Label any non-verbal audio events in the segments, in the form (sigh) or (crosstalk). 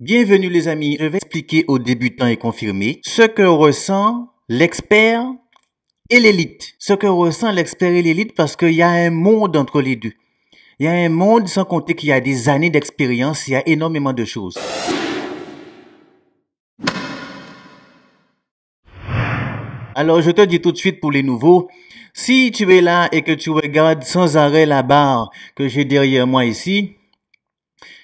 Bienvenue les amis, je vais expliquer aux débutants et confirmés ce que ressent l'expert et l'élite. Ce que ressent l'expert et l'élite parce qu'il y a un monde entre les deux. Il y a un monde sans compter qu'il y a des années d'expérience, il y a énormément de choses. Alors je te dis tout de suite pour les nouveaux, si tu es là et que tu regardes sans arrêt la barre que j'ai derrière moi ici,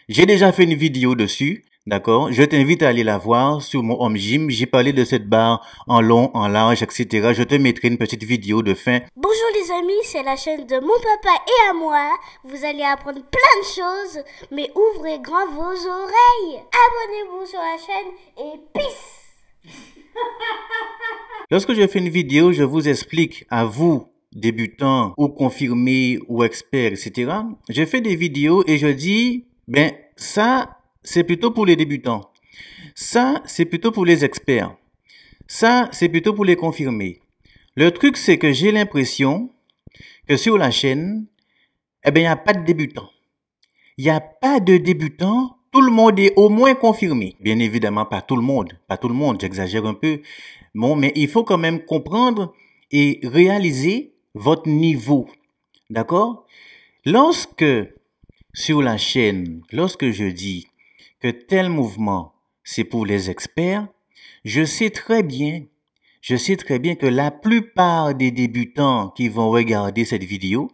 j'ai déjà fait une vidéo dessus. D'accord Je t'invite à aller la voir sur mon home gym. J'ai parlé de cette barre en long, en large, etc. Je te mettrai une petite vidéo de fin. Bonjour les amis, c'est la chaîne de mon papa et à moi. Vous allez apprendre plein de choses, mais ouvrez grand vos oreilles. Abonnez-vous sur la chaîne et peace (laughs) Lorsque je fais une vidéo, je vous explique à vous débutants ou confirmés ou experts, etc. Je fais des vidéos et je dis, ben ça, c'est plutôt pour les débutants. Ça, c'est plutôt pour les experts. Ça, c'est plutôt pour les confirmés. Le truc, c'est que j'ai l'impression que sur la chaîne, eh bien, il n'y a pas de débutants. Il n'y a pas de débutants. Tout le monde est au moins confirmé. Bien évidemment, pas tout le monde. Pas tout le monde, j'exagère un peu. Bon, mais il faut quand même comprendre et réaliser votre niveau. D'accord Lorsque, sur la chaîne, lorsque je dis que tel mouvement, c'est pour les experts, je sais très bien, je sais très bien que la plupart des débutants qui vont regarder cette vidéo,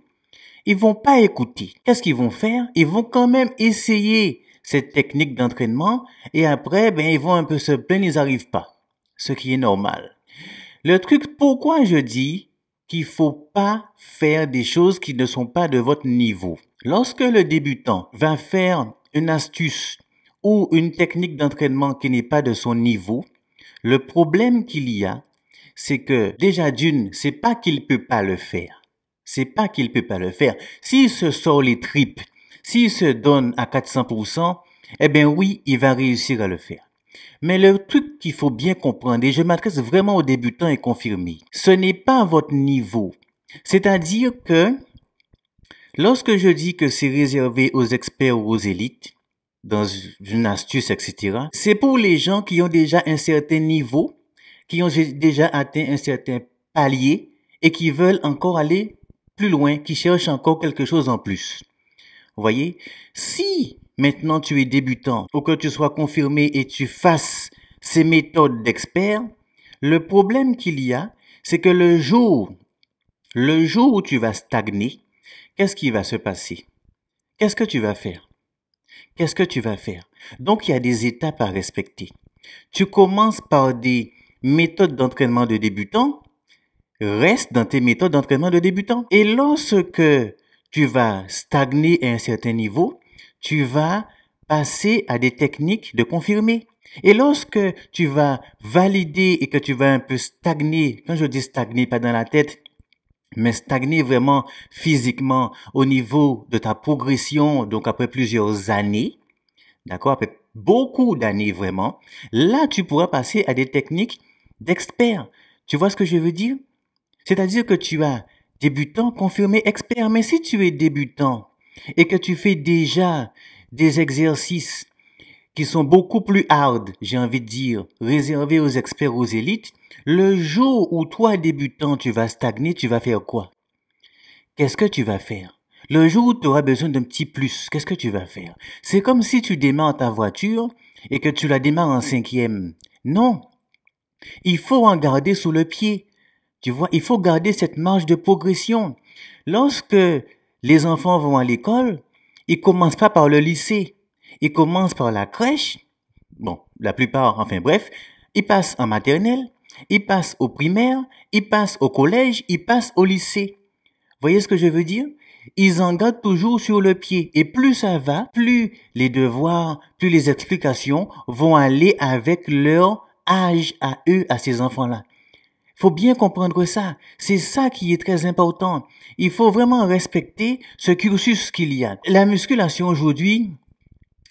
ils vont pas écouter. Qu'est-ce qu'ils vont faire? Ils vont quand même essayer cette technique d'entraînement et après, ben, ils vont un peu se plaindre, ils arrivent pas. Ce qui est normal. Le truc, pourquoi je dis qu'il faut pas faire des choses qui ne sont pas de votre niveau. Lorsque le débutant va faire une astuce ou une technique d'entraînement qui n'est pas de son niveau, le problème qu'il y a, c'est que déjà d'une, c'est pas qu'il peut pas le faire. C'est pas qu'il peut pas le faire. S'il se sort les tripes, s'il se donne à 400%, eh bien oui, il va réussir à le faire. Mais le truc qu'il faut bien comprendre, et je m'adresse vraiment aux débutants et confirmés, ce n'est pas votre niveau. C'est-à-dire que lorsque je dis que c'est réservé aux experts ou aux élites, dans une astuce, etc. C'est pour les gens qui ont déjà un certain niveau, qui ont déjà atteint un certain palier et qui veulent encore aller plus loin, qui cherchent encore quelque chose en plus. Vous voyez, si maintenant tu es débutant ou que tu sois confirmé et tu fasses ces méthodes d'expert, le problème qu'il y a, c'est que le jour, le jour où tu vas stagner, qu'est-ce qui va se passer Qu'est-ce que tu vas faire Qu'est-ce que tu vas faire Donc, il y a des étapes à respecter. Tu commences par des méthodes d'entraînement de débutants, reste dans tes méthodes d'entraînement de débutants. Et lorsque tu vas stagner à un certain niveau, tu vas passer à des techniques de confirmer. Et lorsque tu vas valider et que tu vas un peu stagner, quand je dis stagner, pas dans la tête, mais stagner vraiment physiquement au niveau de ta progression, donc après plusieurs années, d'accord, après beaucoup d'années vraiment, là tu pourras passer à des techniques d'experts. Tu vois ce que je veux dire C'est-à-dire que tu as débutant, confirmé, expert, mais si tu es débutant et que tu fais déjà des exercices qui sont beaucoup plus hard, j'ai envie de dire, réservés aux experts, aux élites, le jour où toi, débutant, tu vas stagner, tu vas faire quoi Qu'est-ce que tu vas faire Le jour où tu auras besoin d'un petit plus, qu'est-ce que tu vas faire C'est comme si tu démarres ta voiture et que tu la démarres en cinquième. Non. Il faut en garder sous le pied. Tu vois, il faut garder cette marge de progression. Lorsque les enfants vont à l'école, ils commencent pas par le lycée. Ils commencent par la crèche, bon, la plupart, enfin bref, ils passent en maternelle, ils passent au primaire, ils passent au collège, ils passent au lycée. Voyez ce que je veux dire Ils en gardent toujours sur le pied. Et plus ça va, plus les devoirs, plus les explications vont aller avec leur âge à eux, à ces enfants-là. Faut bien comprendre ça. C'est ça qui est très important. Il faut vraiment respecter ce cursus qu'il y a. La musculation aujourd'hui,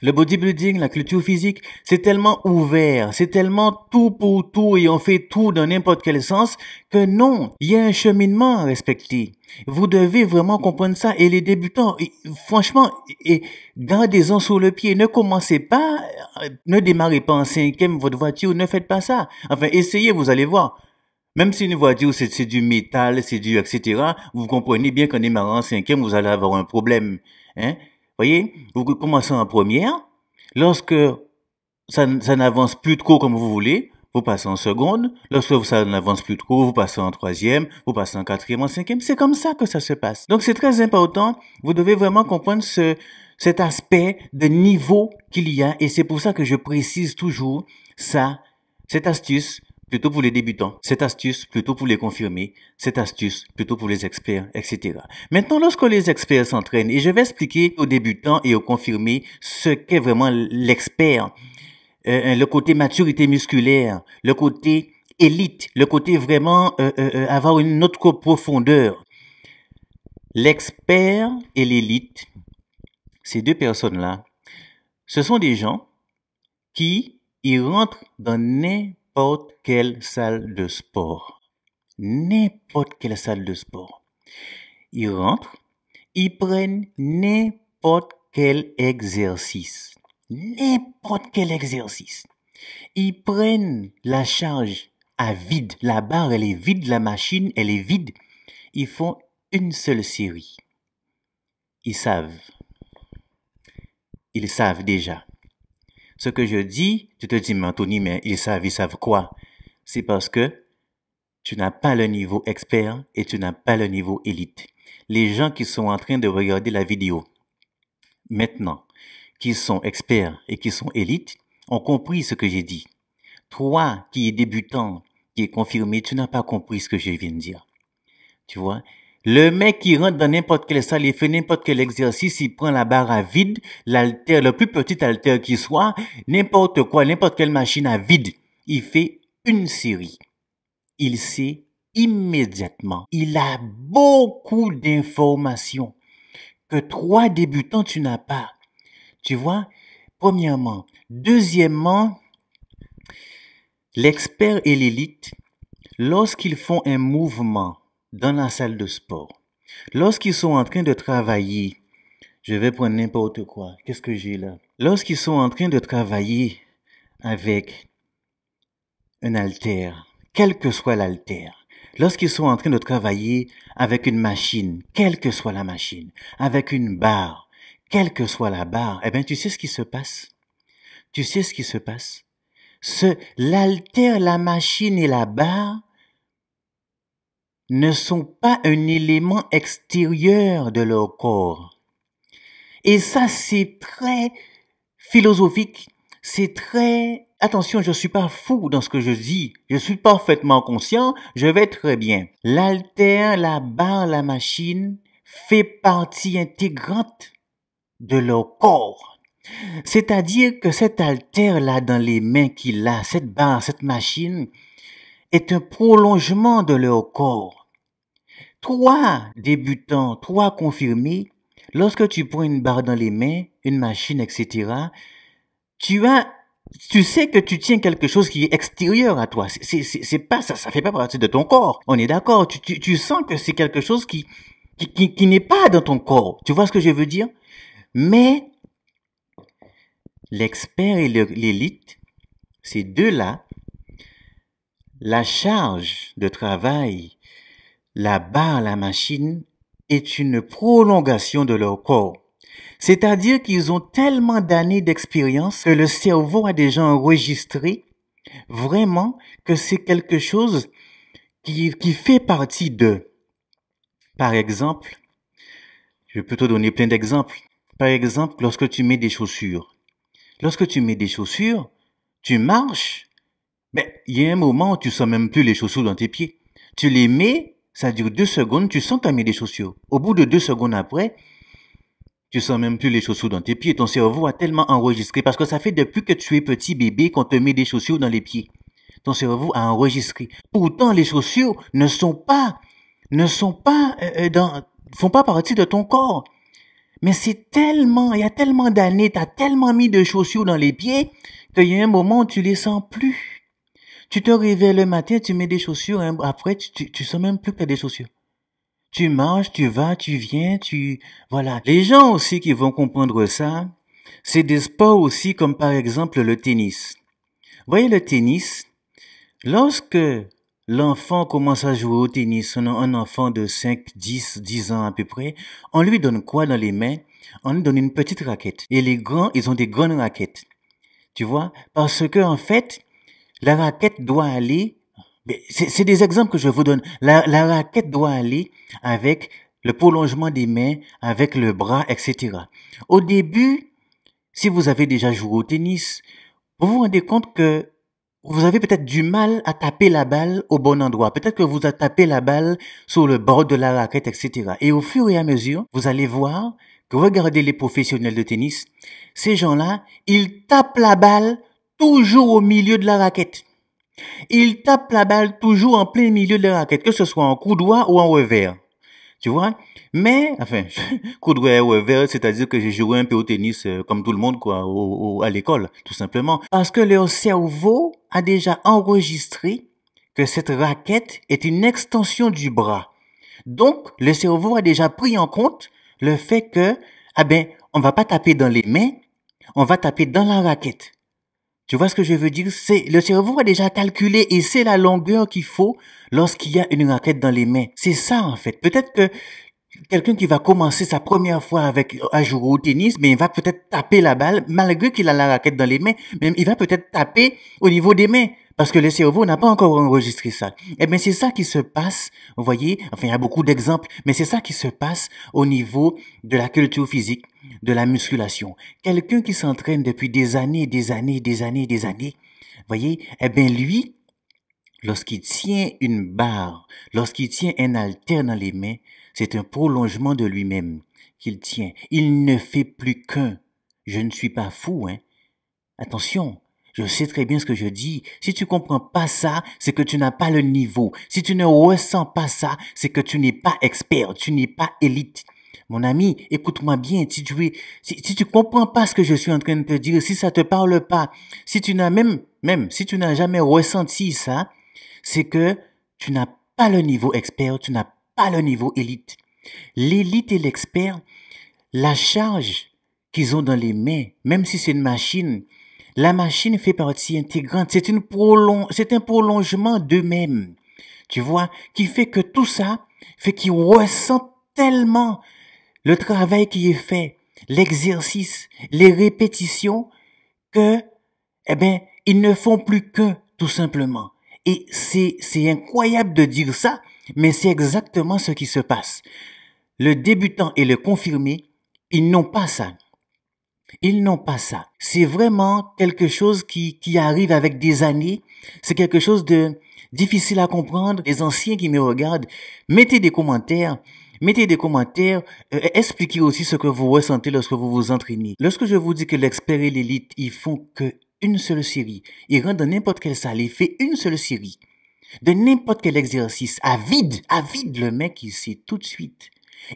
le bodybuilding, la culture physique, c'est tellement ouvert, c'est tellement tout pour tout et on fait tout dans n'importe quel sens que non, il y a un cheminement à respecter. Vous devez vraiment comprendre ça et les débutants, franchement, et gardez-en sur le pied. Ne commencez pas, euh, ne démarrez pas en cinquième votre voiture, ne faites pas ça. Enfin, essayez, vous allez voir. Même si une voiture, c'est du métal, c'est du, etc., vous comprenez bien qu'en démarrant en cinquième, vous allez avoir un problème. Hein? voyez, vous commencez en première. Lorsque ça, n'avance plus trop comme vous voulez, vous passez en seconde. Lorsque ça n'avance plus trop, vous passez en troisième, vous passez en quatrième, en cinquième. C'est comme ça que ça se passe. Donc c'est très important. Vous devez vraiment comprendre ce, cet aspect de niveau qu'il y a. Et c'est pour ça que je précise toujours ça, cette astuce plutôt pour les débutants, cette astuce plutôt pour les confirmés, cette astuce plutôt pour les experts, etc. Maintenant, lorsque les experts s'entraînent, et je vais expliquer aux débutants et aux confirmés ce qu'est vraiment l'expert, euh, le côté maturité musculaire, le côté élite, le côté vraiment euh, euh, avoir une autre profondeur. L'expert et l'élite, ces deux personnes-là, ce sont des gens qui ils rentrent dans un n'importe quelle salle de sport. N'importe quelle salle de sport. Ils rentrent, ils prennent n'importe quel exercice. N'importe quel exercice. Ils prennent la charge à vide. La barre, elle est vide, la machine, elle est vide. Ils font une seule série. Ils savent. Ils savent déjà. Ce que je dis, tu te dis, mais Anthony, mais ils savent, ils savent quoi C'est parce que tu n'as pas le niveau expert et tu n'as pas le niveau élite. Les gens qui sont en train de regarder la vidéo maintenant, qui sont experts et qui sont élites, ont compris ce que j'ai dit. Toi qui es débutant, qui est confirmé, tu n'as pas compris ce que je viens de dire. Tu vois le mec qui rentre dans n'importe quelle salle, il fait n'importe quel exercice, il prend la barre à vide, l'altère, le plus petit haltère qui soit, n'importe quoi, n'importe quelle machine à vide. Il fait une série. Il sait immédiatement. Il a beaucoup d'informations que trois débutants, tu n'as pas. Tu vois, premièrement. Deuxièmement, l'expert et l'élite, lorsqu'ils font un mouvement, dans la salle de sport. Lorsqu'ils sont en train de travailler, je vais prendre n'importe quoi. Qu'est-ce que j'ai là Lorsqu'ils sont en train de travailler avec un haltère, quel que soit l'haltère, lorsqu'ils sont en train de travailler avec une machine, quelle que soit la machine, avec une barre, quelle que soit la barre, eh bien tu sais ce qui se passe. Tu sais ce qui se passe. Ce, l'haltère, la machine et la barre ne sont pas un élément extérieur de leur corps. Et ça, c'est très philosophique, c'est très... Attention, je ne suis pas fou dans ce que je dis, je suis parfaitement conscient, je vais très bien. L'altère, la barre, la machine fait partie intégrante de leur corps. C'est-à-dire que cet altère là dans les mains qu'il a, cette barre, cette machine, est un prolongement de leur corps. Toi, débutants, toi, confirmés, lorsque tu prends une barre dans les mains, une machine, etc., tu as, tu sais que tu tiens quelque chose qui est extérieur à toi. C'est pas ça, ça fait pas partie de ton corps. On est d'accord. Tu, sens que c'est quelque chose qui, qui n'est pas dans ton corps. Tu vois ce que je veux dire? Mais, l'expert et l'élite, ces deux-là, la charge de travail, la barre la machine est une prolongation de leur corps. C'est-à-dire qu'ils ont tellement d'années d'expérience que le cerveau a déjà enregistré vraiment que c'est quelque chose qui, qui fait partie d'eux. Par exemple, je peux te donner plein d'exemples. Par exemple, lorsque tu mets des chaussures. Lorsque tu mets des chaussures, tu marches mais il y a un moment où tu sens même plus les chaussures dans tes pieds. Tu les mets, ça dure deux secondes, tu sens que tu as mis des chaussures. Au bout de deux secondes après, tu sens même plus les chaussures dans tes pieds. Ton cerveau a tellement enregistré parce que ça fait depuis que tu es petit bébé qu'on te met des chaussures dans les pieds. Ton cerveau a enregistré. Pourtant, les chaussures ne sont pas, ne sont pas euh, euh, dans, font pas partie de ton corps. Mais c'est tellement, il y a tellement d'années, tu as tellement mis de chaussures dans les pieds qu'il y a un moment où tu les sens plus. Tu te réveilles le matin, tu mets des chaussures, hein, après, tu, tu, tu sens même plus que des chaussures. Tu marches, tu vas, tu viens, tu... Voilà. Les gens aussi qui vont comprendre ça, c'est des sports aussi comme par exemple le tennis. Voyez le tennis, lorsque l'enfant commence à jouer au tennis, un enfant de 5, 10, 10 ans à peu près, on lui donne quoi dans les mains On lui donne une petite raquette. Et les grands, ils ont des grandes raquettes. Tu vois Parce que en fait, la raquette doit aller, c'est des exemples que je vous donne, la, raquette doit aller avec le prolongement des mains, avec le bras, etc. Au début, si vous avez déjà joué au tennis, vous vous rendez compte que vous avez peut-être du mal à taper la balle au bon endroit. Peut-être que vous avez tapé la balle sur le bord de la raquette, etc. Et au fur et à mesure, vous allez voir que regardez les professionnels de tennis, ces gens-là, ils tapent la balle toujours au milieu de la raquette. Il tape la balle toujours en plein milieu de la raquette, que ce soit en coup droit ou en revers. Tu vois Mais, enfin, (laughs) coup droit et revers, c'est-à-dire que j'ai joué un peu au tennis euh, comme tout le monde, quoi, à l'école, tout simplement. Parce que leur cerveau a déjà enregistré que cette raquette est une extension du bras. Donc, le cerveau a déjà pris en compte le fait que, ah ben, on va pas taper dans les mains, on va taper dans la raquette. Tu vois ce que je veux dire C'est le cerveau a déjà calculé et c'est la longueur qu'il faut lorsqu'il y a une raquette dans les mains. C'est ça en fait. Peut-être que quelqu'un qui va commencer sa première fois avec un euh, jour au tennis, mais il va peut-être taper la balle malgré qu'il a la raquette dans les mains, mais il va peut-être taper au niveau des mains parce que le cerveau n'a pas encore enregistré ça. Eh bien, c'est ça qui se passe, vous voyez, enfin, il y a beaucoup d'exemples, mais c'est ça qui se passe au niveau de la culture physique, de la musculation. Quelqu'un qui s'entraîne depuis des années, des années, des années, des années, voyez, eh bien lui, lorsqu'il tient une barre, lorsqu'il tient un haltère dans les mains, c'est un prolongement de lui-même qu'il tient. Il ne fait plus qu'un. Je ne suis pas fou, hein. Attention, je sais très bien ce que je dis. Si tu comprends pas ça, c'est que tu n'as pas le niveau. Si tu ne ressens pas ça, c'est que tu n'es pas expert, tu n'es pas élite. Mon ami, écoute-moi bien. Si tu, si, tu comprends pas ce que je suis en train de te dire, si ça te parle pas, si tu n'as même, même, si tu n'as jamais ressenti ça, c'est que tu n'as pas le niveau expert, tu n'as pas le niveau élite. L'élite et l'expert, la charge qu'ils ont dans les mains, même si c'est une machine, la machine fait partie intégrante. C'est c'est un prolongement d'eux-mêmes. Tu vois, qui fait que tout ça fait qu'ils ressentent tellement le travail qui est fait, l'exercice, les répétitions, que, eh ben, ils ne font plus qu'un, tout simplement. Et c'est, c'est incroyable de dire ça, mais c'est exactement ce qui se passe. Le débutant et le confirmé, ils n'ont pas ça. Ils n'ont pas ça. C'est vraiment quelque chose qui, qui arrive avec des années. C'est quelque chose de difficile à comprendre. Les anciens qui me regardent, mettez des commentaires. Mettez des commentaires euh, expliquez aussi ce que vous ressentez lorsque vous vous entraînez. Lorsque je vous dis que l'expert et l'élite, ils font que une seule série. Ils rentrent dans n'importe quelle salle et fait une seule série. De n'importe quel exercice. À vide, à vide, le mec, il sait tout de suite.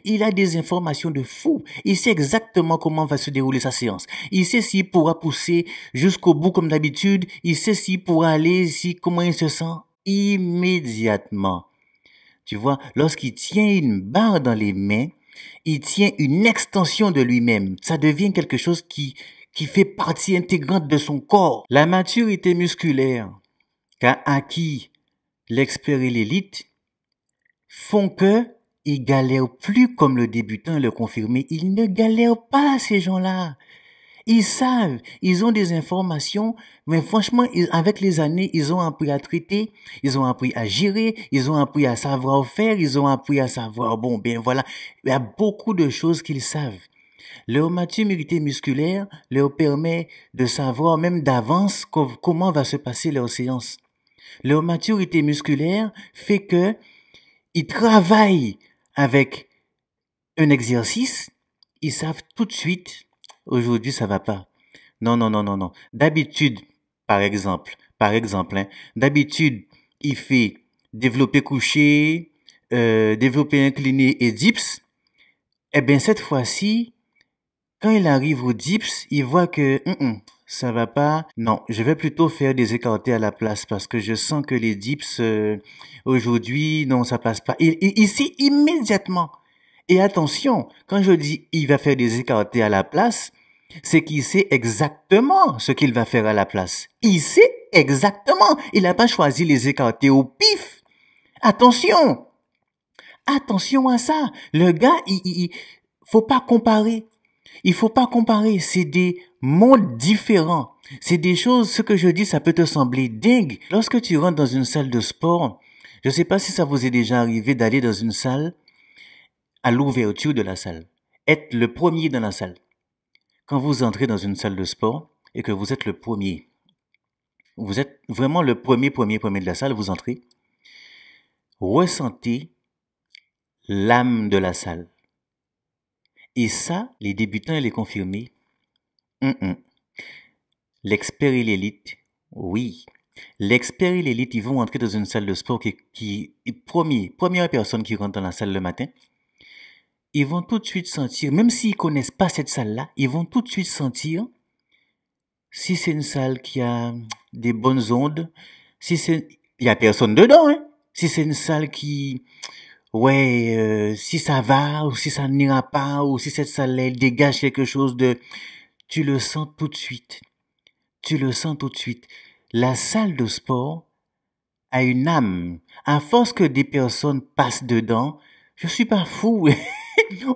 Il a des informations de fou. Il sait exactement comment va se dérouler sa séance. Il sait s'il pourra pousser jusqu'au bout comme d'habitude. Il sait s'il pourra aller, si, comment il se sent immédiatement. Tu vois, lorsqu'il tient une barre dans les mains, il tient une extension de lui-même. Ça devient quelque chose qui, fait partie intégrante de son corps. La maturité musculaire qu'a acquis l'expert et l'élite font que ils galèrent plus comme le débutant le confirmait. Ils ne galèrent pas, ces gens-là. Ils savent, ils ont des informations, mais franchement, ils, avec les années, ils ont appris à traiter, ils ont appris à gérer, ils ont appris à savoir faire, ils ont appris à savoir, bon, bien, voilà, il y a beaucoup de choses qu'ils savent. Leur maturité musculaire leur permet de savoir même d'avance comment va se passer leur séance. Leur maturité musculaire fait que ils travaillent avec un exercice, ils savent tout de suite aujourd'hui ça va pas. Non, non, non, non, non. D'habitude, par exemple, par exemple, hein, d'habitude, il fait développer couché, euh, développer incliné et dips. Eh bien, cette fois-ci, quand il arrive au dips, il voit que ça hum, ne hum, ça va pas. Non, je vais plutôt faire des écartés à la place parce que je sens que les dips euh, aujourd'hui, non, ça passe pas. Il et ici, immédiatement, et attention, quand je dis il va faire des écartés à la place, c'est qu'il sait exactement ce qu'il va faire à la place. Il sait exactement. Il n'a pas choisi les écartés au pif. Attention. Attention à ça. Le gars, il, il faut pas comparer. Il faut pas comparer. C'est des mondes différents. C'est des choses, ce que je dis, ça peut te sembler dingue. Lorsque tu rentres dans une salle de sport, je sais pas si ça vous est déjà arrivé d'aller dans une salle à l'ouverture de la salle. Être le premier dans la salle. Quand vous entrez dans une salle de sport et que vous êtes le premier, vous êtes vraiment le premier, premier, premier de la salle, vous entrez, ressentez l'âme de la salle. Et ça, les débutants et les confirmés, hum, hum. l'expert et l'élite, oui. L'expert et l'élite, ils vont entrer dans une salle de sport qui, est premier, première personne qui rentre dans la salle le matin, ils vont tout de suite sentir, même s'ils connaissent pas cette salle-là, ils vont tout de suite sentir si c'est une salle qui a des bonnes ondes, si c'est, il y a personne dedans, hein? si c'est une salle qui, ouais, euh, si ça va ou si ça n'ira pas ou si cette salle elle dégage quelque chose de, tu le sens tout de suite, tu le sens tout de suite. La salle de sport a une âme. À force que des personnes passent dedans, je suis pas fou. Hein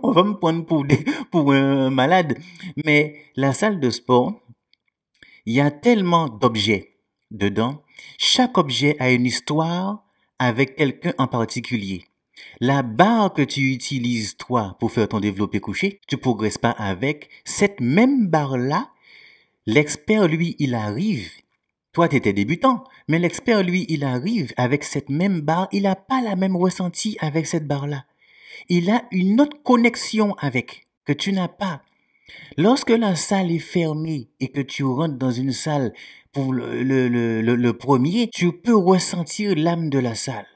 on va me prendre pour, pour un malade. Mais la salle de sport, il y a tellement d'objets dedans. Chaque objet a une histoire avec quelqu'un en particulier. La barre que tu utilises, toi, pour faire ton développé couché, tu progresses pas avec. Cette même barre-là, l'expert, lui, il arrive. Toi, tu étais débutant, mais l'expert, lui, il arrive avec cette même barre. Il n'a pas la même ressenti avec cette barre-là il a une autre connexion avec que tu n'as pas. Lorsque la salle est fermée et que tu rentres dans une salle pour le, le, le premier, tu peux ressentir l'âme de la salle.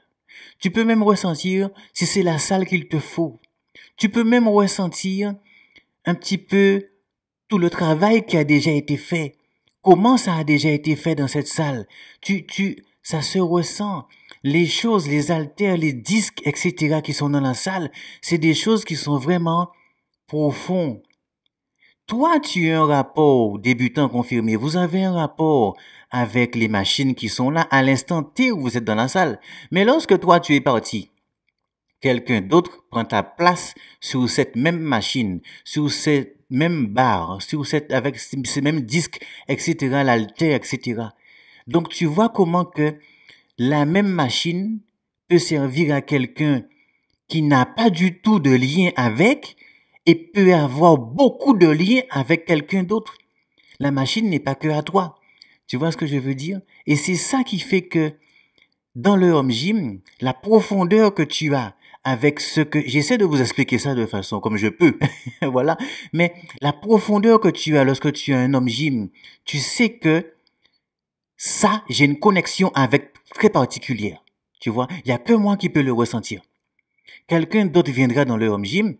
Tu peux même ressentir si c'est la salle qu'il te faut. Tu peux même ressentir un petit peu tout le travail qui a déjà été fait. Comment ça a déjà été fait dans cette salle? Tu, tu, ça se ressent les choses, les haltères, les disques, etc. qui sont dans la salle, c'est des choses qui sont vraiment profondes. Toi, tu as un rapport, débutant confirmé, vous avez un rapport avec les machines qui sont là à l'instant T où vous êtes dans la salle. Mais lorsque toi, tu es parti, quelqu'un d'autre prend ta place sur cette même machine, sur cette même barre, sur cette, avec ces mêmes disques, etc., l'altère etc. Donc, tu vois comment que la même machine peut servir à quelqu'un qui n'a pas du tout de lien avec et peut avoir beaucoup de liens avec quelqu'un d'autre. La machine n'est pas que à toi. Tu vois ce que je veux dire Et c'est ça qui fait que dans le home gym, la profondeur que tu as avec ce que j'essaie de vous expliquer ça de façon comme je peux, (laughs) voilà. Mais la profondeur que tu as lorsque tu es un homme gym, tu sais que ça, j'ai une connexion avec très particulière. Tu vois, il y a que moi qui peux le ressentir. Quelqu'un d'autre viendra dans le home gym,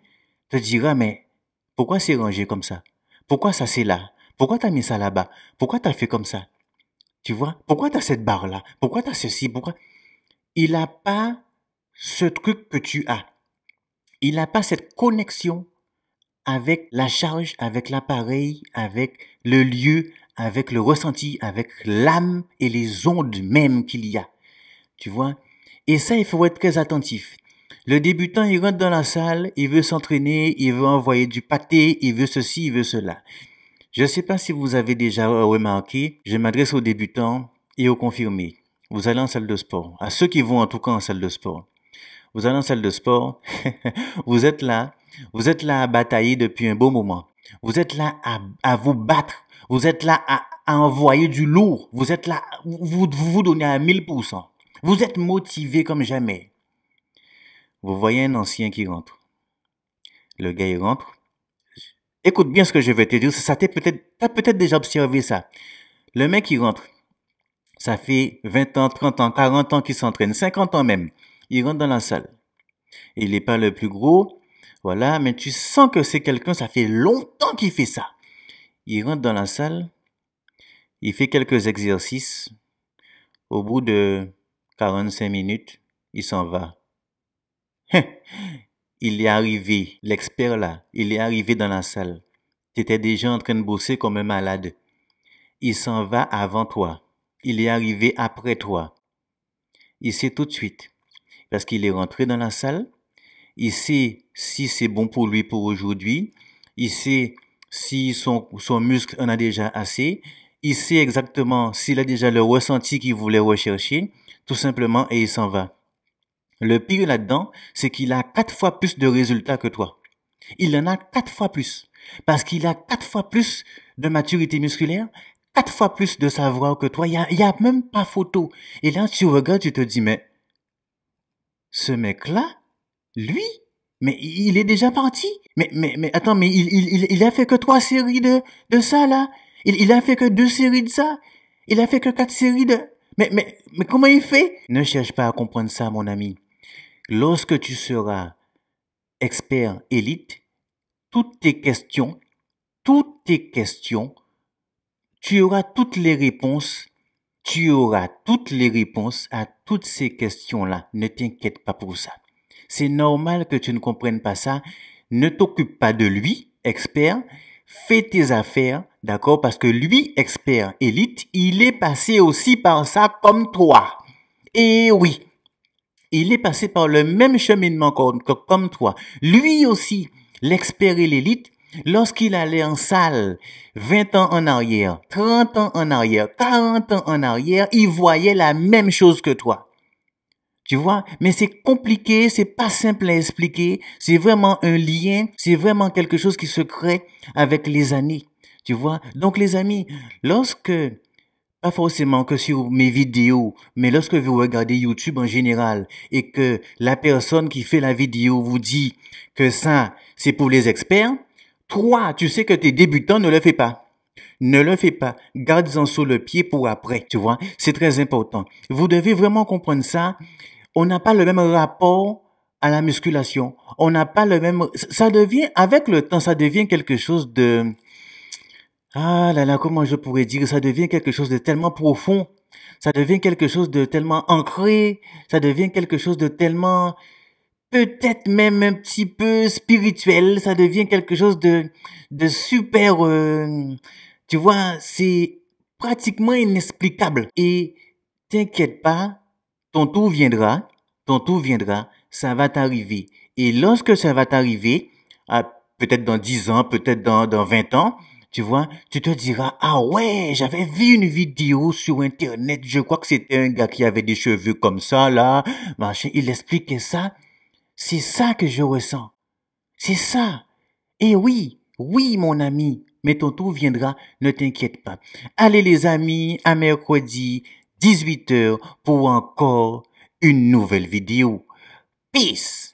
te dira, mais pourquoi c'est rangé comme ça? Pourquoi ça c'est là? Pourquoi t'as mis ça là-bas? Pourquoi t'as fait comme ça? Tu vois? Pourquoi t'as cette barre-là? Pourquoi t'as ceci? Pourquoi? Il n'a pas ce truc que tu as. Il n'a pas cette connexion avec la charge, avec l'appareil, avec le lieu, avec le ressenti, avec l'âme et les ondes même qu'il y a. Tu vois Et ça, il faut être très attentif. Le débutant, il rentre dans la salle, il veut s'entraîner, il veut envoyer du pâté, il veut ceci, il veut cela. Je ne sais pas si vous avez déjà remarqué, je m'adresse aux débutants et aux confirmés. Vous allez en salle de sport, à ceux qui vont en tout cas en salle de sport. Vous allez en salle de sport, (laughs) vous êtes là, vous êtes là à batailler depuis un beau moment. Vous êtes là à, à vous battre vous êtes là à, envoyer du lourd. Vous êtes là, vous vous, donnez à 1000%. Vous êtes motivé comme jamais. Vous voyez un ancien qui rentre. Le gars, il rentre. Écoute bien ce que je vais te dire. Ça, as peut-être, t'as peut-être déjà observé ça. Le mec, il rentre. Ça fait 20 ans, 30 ans, 40 ans qu'il s'entraîne, 50 ans même. Il rentre dans la salle. Il n'est pas le plus gros. Voilà. Mais tu sens que c'est quelqu'un, ça fait longtemps qu'il fait ça. Il rentre dans la salle, il fait quelques exercices. Au bout de 45 minutes, il s'en va. Hein? il est arrivé, l'expert là, il est arrivé dans la salle. Tu étais déjà en train de bosser comme un malade. Il s'en va avant toi. Il est arrivé après toi. Il sait tout de suite, parce qu'il est rentré dans la salle. Il sait si c'est bon pour lui pour aujourd'hui. Il sait si son, son muscle en a déjà assez. Il sait exactement s'il a déjà le ressenti qu'il voulait rechercher, tout simplement, et il s'en va. Le pire là-dedans, c'est qu'il a quatre fois plus de résultats que toi. Il en a quatre fois plus. Parce qu'il a quatre fois plus de maturité musculaire, quatre fois plus de savoir que toi. Il n'y a, a même pas photo. Et là, tu regardes, tu te dis, mais ce mec-là, lui, mais il est déjà parti. Mais, mais, mais attends, mais il, il, a fait que trois séries de, de ça, là. Il, il a fait que deux séries de ça. Il a fait que quatre séries de... Mais, mais, mais comment il fait Ne cherche pas à comprendre ça, mon ami. Lorsque tu seras expert élite, toutes tes questions, toutes tes questions, tu auras toutes les réponses, tu auras toutes les réponses à toutes ces questions-là. Ne t'inquiète pas pour ça. C'est normal que tu ne comprennes pas ça. Ne t'occupe pas de lui, expert. Fais tes affaires, d'accord Parce que lui, expert, élite, il est passé aussi par ça comme toi. Et eh oui, il est passé par le même cheminement comme toi. Lui aussi, l'expert et l'élite, lorsqu'il allait en salle, 20 ans en arrière, 30 ans en arrière, 40 ans en arrière, il voyait la même chose que toi. Tu vois? Mais c'est compliqué, c'est pas simple à expliquer. C'est vraiment un lien, c'est vraiment quelque chose qui se crée avec les années. Tu vois? Donc, les amis, lorsque pas forcément que sur mes vidéos, mais lorsque vous regardez YouTube en général et que la personne qui fait la vidéo vous dit que ça, c'est pour les experts, toi, tu sais que tes débutants ne le fais pas. Ne le fais pas. Garde-en sous le pied pour après, tu vois. C'est très important. Vous devez vraiment comprendre ça on n'a pas le même rapport à la musculation. On n'a pas le même. Ça devient, avec le temps, ça devient quelque chose de. Ah là là, comment je pourrais dire Ça devient quelque chose de tellement profond. Ça devient quelque chose de tellement ancré. Ça devient quelque chose de tellement. Peut-être même un petit peu spirituel. Ça devient quelque chose de, de super. Euh, tu vois, c'est pratiquement inexplicable. Et t'inquiète pas, ton tour viendra, ton tour viendra, ça va t'arriver. Et lorsque ça va t'arriver, peut-être dans 10 ans, peut-être dans, dans 20 ans, tu vois, tu te diras, ah ouais, j'avais vu une vidéo sur Internet, je crois que c'était un gars qui avait des cheveux comme ça, là, machin, il expliquait ça. C'est ça que je ressens. C'est ça. Et oui, oui, mon ami, mais ton tour viendra, ne t'inquiète pas. Allez les amis, à mercredi. 18h pour encore une nouvelle vidéo. Peace